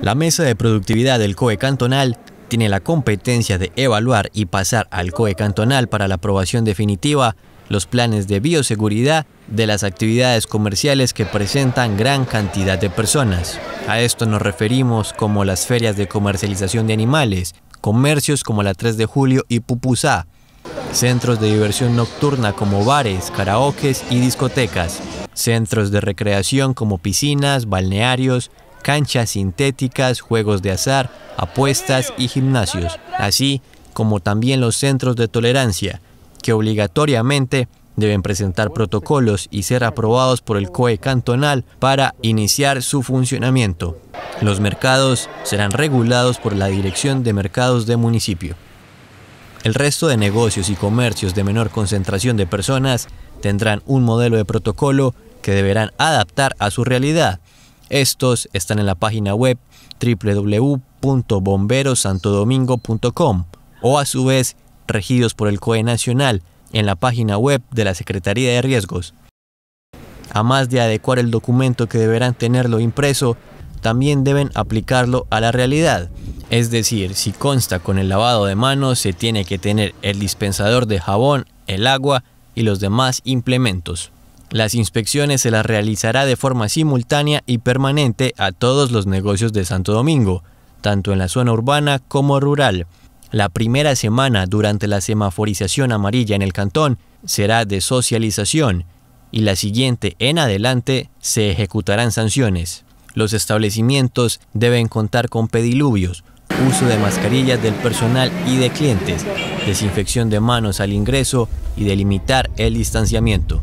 La mesa de productividad del COE cantonal tiene la competencia de evaluar y pasar al COE cantonal para la aprobación definitiva los planes de bioseguridad de las actividades comerciales que presentan gran cantidad de personas. A esto nos referimos como las ferias de comercialización de animales, comercios como la 3 de julio y Pupusá, centros de diversión nocturna como bares, karaokes y discotecas, centros de recreación como piscinas, balnearios, canchas sintéticas, juegos de azar, apuestas y gimnasios, así como también los centros de tolerancia, que obligatoriamente deben presentar protocolos y ser aprobados por el COE cantonal para iniciar su funcionamiento. Los mercados serán regulados por la Dirección de Mercados de Municipio. El resto de negocios y comercios de menor concentración de personas tendrán un modelo de protocolo que deberán adaptar a su realidad, estos están en la página web www.bomberosantodomingo.com o a su vez regidos por el COE Nacional en la página web de la Secretaría de Riesgos. A más de adecuar el documento que deberán tenerlo impreso, también deben aplicarlo a la realidad. Es decir, si consta con el lavado de manos, se tiene que tener el dispensador de jabón, el agua y los demás implementos. Las inspecciones se las realizará de forma simultánea y permanente a todos los negocios de Santo Domingo, tanto en la zona urbana como rural. La primera semana durante la semaforización amarilla en el cantón será de socialización y la siguiente en adelante se ejecutarán sanciones. Los establecimientos deben contar con pediluvios, uso de mascarillas del personal y de clientes, desinfección de manos al ingreso y delimitar el distanciamiento.